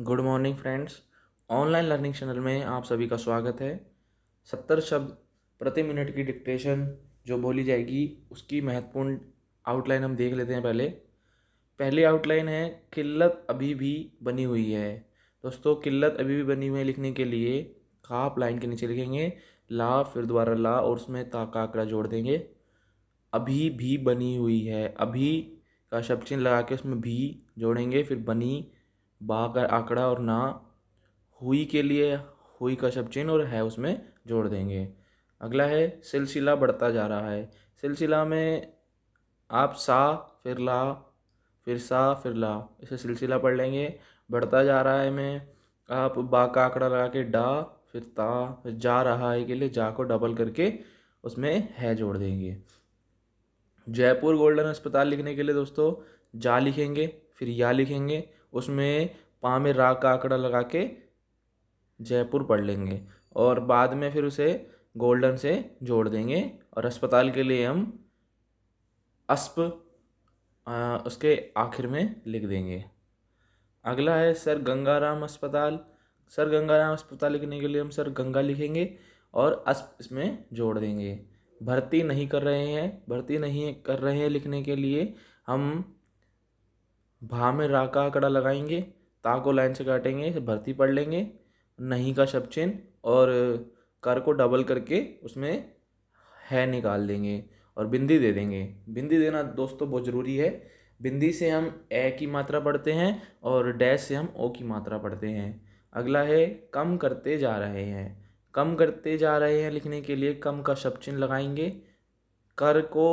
good morning friends online learning channel में आप सभी का स्वागत है सत्तर शब्द प्रति मिनट की डिक्टेशन जो बोली जाएगी उसकी महत्वपूर्ण आउटलाइन हम देख लेते हैं पहले पहली आउटलाइन है किल्लत अभी भी बनी हुई है दोस्तों किल्लत अभी भी बनी हुई है लिखने के लिए खाप लाइन के नीचे लिखेंगे ला फिर दोबारा ला और उसमें ताका जोड़ देंगे अभी भी बनी हुई है अभी का शब्द चिन्ह लगा के उसमें भी जोड़ेंगे फिर बनी बा का आंकड़ा और ना हुई के लिए हुई का शब्द चिन्ह और है उसमें जोड़ देंगे अगला है सिलसिला बढ़ता जा रहा है सिलसिला में आप सा फिर ला फिर सा फिर ला इसे सिलसिला पढ़ लेंगे बढ़ता जा रहा है में आप बा का आंकड़ा लगा के डा फिर ता फिर जा रहा है के लिए जा को डबल करके उसमें है जोड़ देंगे जयपुर गोल्डन अस्पताल लिखने के लिए दोस्तों जा लिखेंगे फिर या लिखेंगे उसमें पाँव में राग का आंकड़ा लगा के जयपुर पढ़ लेंगे और बाद में फिर उसे गोल्डन से जोड़ देंगे और अस्पताल के लिए हम अस्प आ, उसके आखिर में लिख देंगे अगला है सर गंगाराम अस्पताल सर गंगाराम अस्पताल लिखने के लिए हम सर गंगा लिखेंगे और अस्प इसमें जोड़ देंगे भर्ती नहीं कर रहे हैं भर्ती नहीं कर रहे हैं लिखने के लिए हम भा में रा का आंकड़ा लगाएंगे ता को लाइन से काटेंगे भर्ती पढ़ लेंगे नहीं का शब्द चिन्ह और कर को डबल करके उसमें है निकाल देंगे और बिंदी दे देंगे बिंदी देना दोस्तों बहुत ज़रूरी है बिंदी से हम ए की मात्रा पढ़ते हैं और डैश से हम ओ की मात्रा पढ़ते हैं अगला है कम करते जा रहे हैं कम करते जा रहे हैं लिखने के लिए कम का शब्द चिन्ह लगाएंगे कर को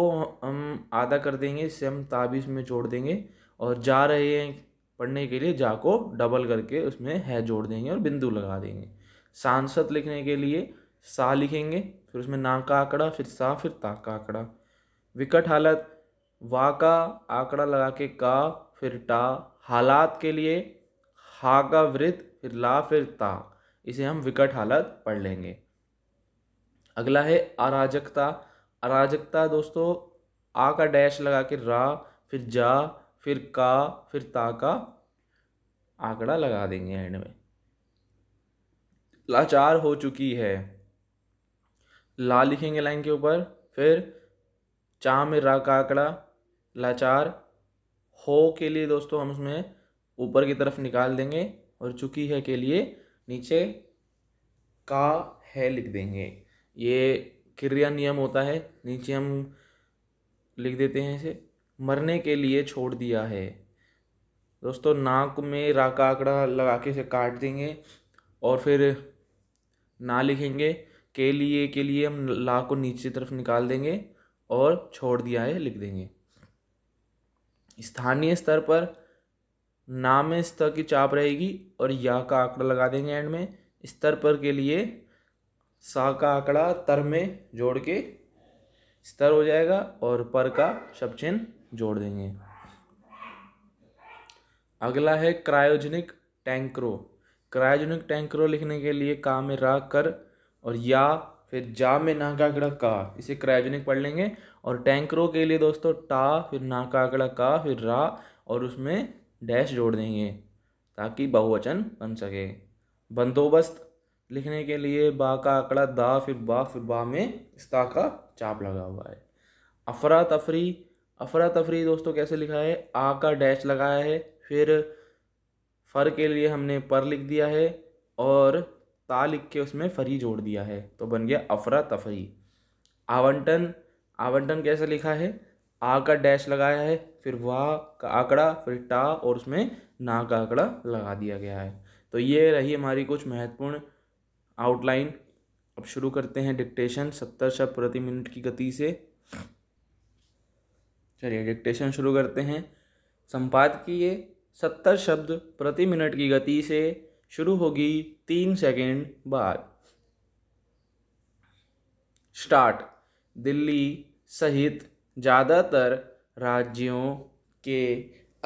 हम आधा कर देंगे इससे हम ताबीज़ में जोड़ देंगे और जा रहे हैं पढ़ने के लिए जा को डबल करके उसमें है जोड़ देंगे और बिंदु लगा देंगे सांसद लिखने के लिए सा लिखेंगे फिर उसमें ना का आंकड़ा फिर सा फिर ता का आंकड़ा विकट हालत वा का आंकड़ा लगा के का फिर टा हालात के लिए हा का वृत्त फिर ला फिर ता इसे हम विकट हालत पढ़ लेंगे अगला है अराजकता अराजकता दोस्तों आ का डैश लगा के रा फिर जा फिर का फिर ता का आंकड़ा लगा देंगे एंड में लाचार हो चुकी है ला लिखेंगे लाइन के ऊपर फिर चा में रा का आंकड़ा लाचार हो के लिए दोस्तों हम उसमें ऊपर की तरफ निकाल देंगे और चुकी है के लिए नीचे का है लिख देंगे ये क्रिया नियम होता है नीचे हम लिख देते हैं इसे मरने के लिए छोड़ दिया है दोस्तों नाक में रा का आंकड़ा लगा के इसे काट देंगे और फिर ना लिखेंगे के लिए के लिए हम ला को नीचे तरफ निकाल देंगे और छोड़ दिया है लिख देंगे स्थानीय स्तर पर ना में स्तर की चाप रहेगी और या का आंकड़ा लगा देंगे एंड में स्तर पर के लिए सा का आंकड़ा तर में जोड़ के स्तर हो जाएगा और पर का शब्द चिन्ह जोड़ देंगे अगला है क्रायोजेनिक टैंक्रो क्रायोजेनिक टैंक्रो लिखने के लिए का में रा कर और या फिर जा में ना का आंकड़ा का इसे क्रायोजेनिक पढ़ लेंगे और टैंक्रो के लिए दोस्तों टा फिर ना का आंकड़ा का फिर रा और उसमें डैश जोड़ देंगे ताकि बहुवचन बन सके बंदोबस्त लिखने के लिए बा का आंकड़ा दा फिर बा फिर बा में इस्ता का चाप लगा हुआ है अफरा तफरी अफरा तफरी दोस्तों कैसे लिखा है आ का डैश लगाया है फिर फ़र के लिए हमने पर लिख दिया है और ता लिख के उसमें फरी जोड़ दिया है तो बन गया अफरा तफरी आवंटन आवंटन कैसे लिखा है आ का डैश लगाया है फिर वाह का आंकड़ा फिर टा और उसमें ना का आंकड़ा लगा दिया गया है तो ये रही हमारी कुछ महत्वपूर्ण आउटलाइन अब शुरू करते हैं डिक्टेशन सत्तर शब्द प्रति मिनट की गति से चलिए डिक्टेशन शुरू करते हैं संपादकीय सत्तर शब्द प्रति मिनट की गति से शुरू होगी तीन सेकेंड बाद स्टार्ट दिल्ली सहित ज़्यादातर राज्यों के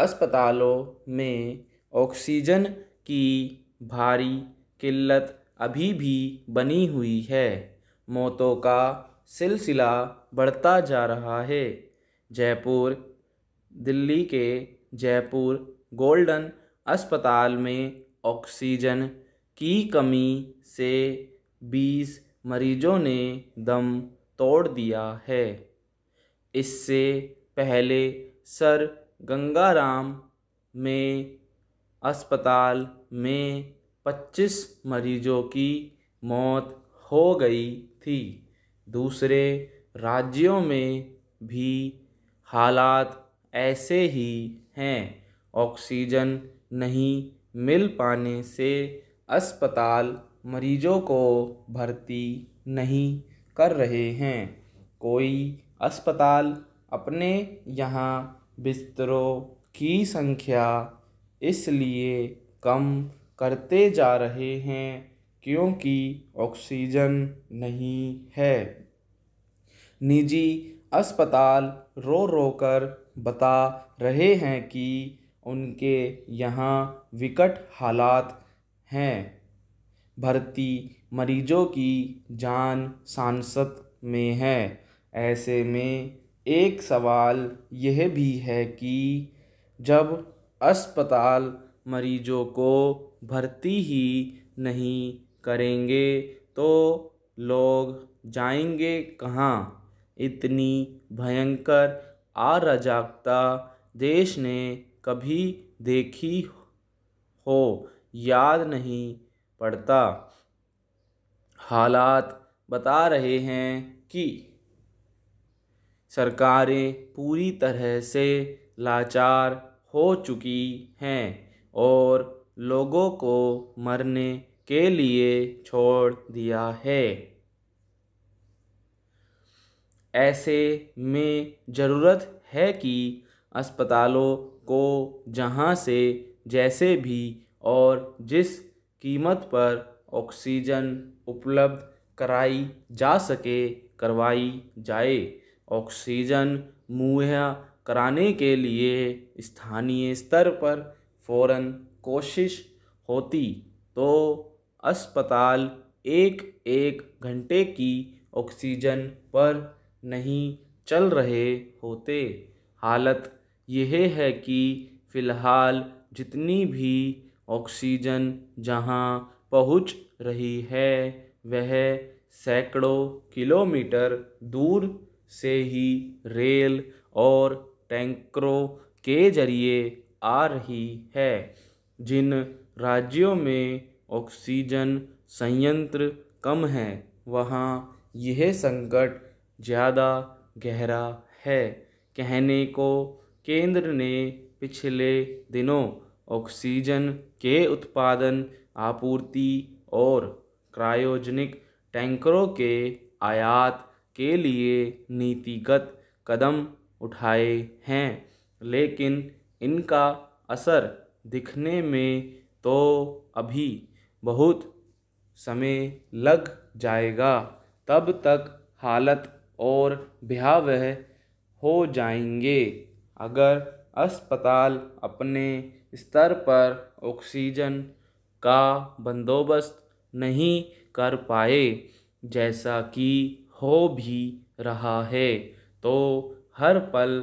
अस्पतालों में ऑक्सीजन की भारी किल्लत अभी भी बनी हुई है मौतों का सिलसिला बढ़ता जा रहा है जयपुर दिल्ली के जयपुर गोल्डन अस्पताल में ऑक्सीजन की कमी से बीस मरीजों ने दम तोड़ दिया है इससे पहले सर गंगाराम में अस्पताल में 25 मरीजों की मौत हो गई थी दूसरे राज्यों में भी हालात ऐसे ही हैं ऑक्सीजन नहीं मिल पाने से अस्पताल मरीजों को भर्ती नहीं कर रहे हैं कोई अस्पताल अपने यहाँ बिस्तरों की संख्या इसलिए कम करते जा रहे हैं क्योंकि ऑक्सीजन नहीं है निजी अस्पताल रो रो कर बता रहे हैं कि उनके यहाँ विकट हालात हैं भर्ती मरीजों की जान सांसद में है ऐसे में एक सवाल यह भी है कि जब अस्पताल मरीजों को भर्ती ही नहीं करेंगे तो लोग जाएंगे कहाँ इतनी भयंकर अराजकता देश ने कभी देखी हो याद नहीं पड़ता हालात बता रहे हैं कि सरकारें पूरी तरह से लाचार हो चुकी हैं और लोगों को मरने के लिए छोड़ दिया है ऐसे में ज़रूरत है कि अस्पतालों को जहाँ से जैसे भी और जिस कीमत पर ऑक्सीजन उपलब्ध कराई जा सके करवाई जाए ऑक्सीजन मुहैया कराने के लिए स्थानीय स्तर पर फौरन कोशिश होती तो अस्पताल एक एक घंटे की ऑक्सीजन पर नहीं चल रहे होते हालत यह है कि फ़िलहाल जितनी भी ऑक्सीजन जहाँ पहुँच रही है वह सैकड़ों किलोमीटर दूर से ही रेल और टैंकरों के जरिए आ रही है जिन राज्यों में ऑक्सीजन संयंत्र कम हैं वहाँ यह संकट ज़्यादा गहरा है कहने को केंद्र ने पिछले दिनों ऑक्सीजन के उत्पादन आपूर्ति और क्रायोजनिक टैंकरों के आयात के लिए नीतिगत कदम उठाए हैं लेकिन इनका असर दिखने में तो अभी बहुत समय लग जाएगा तब तक हालत और भयावह हो जाएंगे अगर अस्पताल अपने स्तर पर ऑक्सीजन का बंदोबस्त नहीं कर पाए जैसा कि हो भी रहा है तो हर पल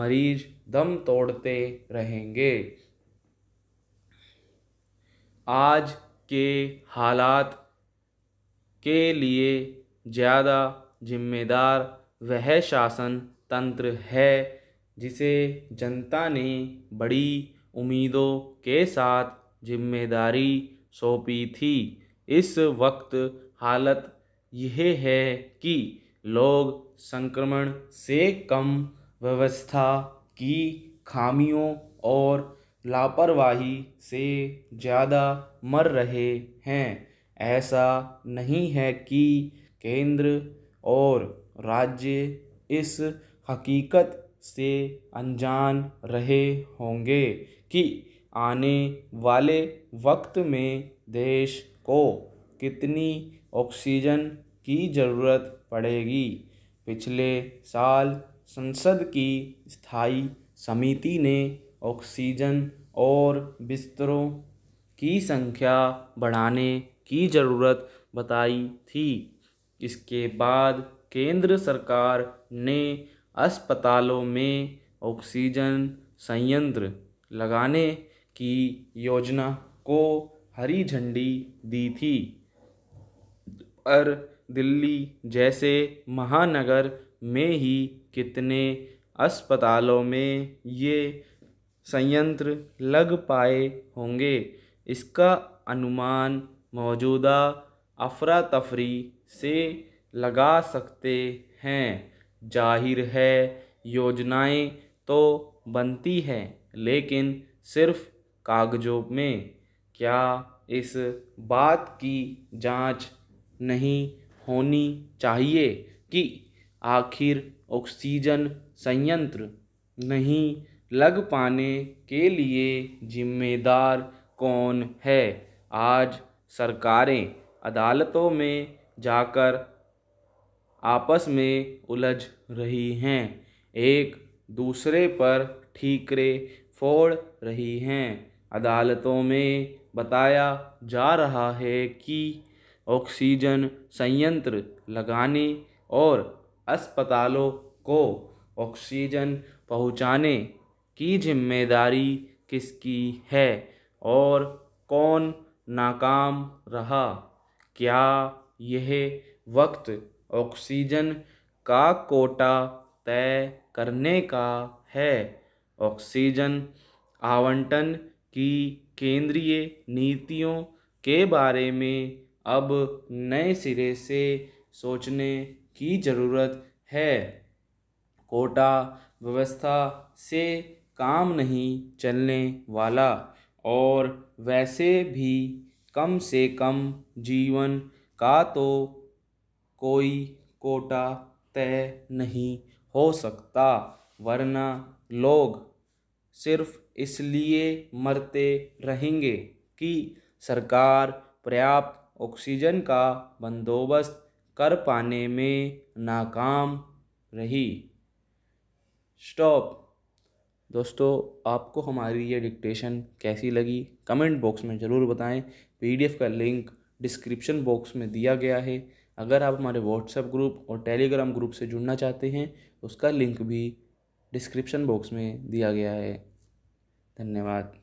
मरीज दम तोड़ते रहेंगे आज के हालात के लिए ज़्यादा जिम्मेदार वह शासन तंत्र है जिसे जनता ने बड़ी उम्मीदों के साथ जिम्मेदारी सौंपी थी इस वक्त हालत यह है कि लोग संक्रमण से कम व्यवस्था की खामियों और लापरवाही से ज़्यादा मर रहे हैं ऐसा नहीं है कि केंद्र और राज्य इस हकीकत से अनजान रहे होंगे कि आने वाले वक्त में देश को कितनी ऑक्सीजन की ज़रूरत पड़ेगी पिछले साल संसद की स्थायी समिति ने ऑक्सीजन और बिस्तरों की संख्या बढ़ाने की ज़रूरत बताई थी इसके बाद केंद्र सरकार ने अस्पतालों में ऑक्सीजन संयंत्र लगाने की योजना को हरी झंडी दी थी और दिल्ली जैसे महानगर में ही कितने अस्पतालों में ये संयंत्र लग पाए होंगे इसका अनुमान मौजूदा अफरा तफरी से लगा सकते हैं जाहिर है योजनाएं तो बनती हैं लेकिन सिर्फ कागजों में क्या इस बात की जांच नहीं होनी चाहिए कि आखिर ऑक्सीजन संयंत्र नहीं लग पाने के लिए जिम्मेदार कौन है आज सरकारें अदालतों में जाकर आपस में उलझ रही हैं एक दूसरे पर ठीकरे फोड़ रही हैं अदालतों में बताया जा रहा है कि ऑक्सीजन संयंत्र लगाने और अस्पतालों को ऑक्सीजन पहुंचाने की जिम्मेदारी किसकी है और कौन नाकाम रहा क्या यह वक्त ऑक्सीजन का कोटा तय करने का है ऑक्सीजन आवंटन की केंद्रीय नीतियों के बारे में अब नए सिरे से सोचने की ज़रूरत है कोटा व्यवस्था से काम नहीं चलने वाला और वैसे भी कम से कम जीवन का तो कोई कोटा तय नहीं हो सकता वरना लोग सिर्फ इसलिए मरते रहेंगे कि सरकार पर्याप्त ऑक्सीजन का बंदोबस्त कर पाने में नाकाम रही स्टॉप दोस्तों आपको हमारी ये डिक्टेशन कैसी लगी कमेंट बॉक्स में ज़रूर बताएं पीडीएफ का लिंक डिस्क्रिप्शन बॉक्स में दिया गया है अगर आप हमारे व्हाट्सएप ग्रुप और टेलीग्राम ग्रुप से जुड़ना चाहते हैं उसका लिंक भी डिस्क्रिप्शन बॉक्स में दिया गया है धन्यवाद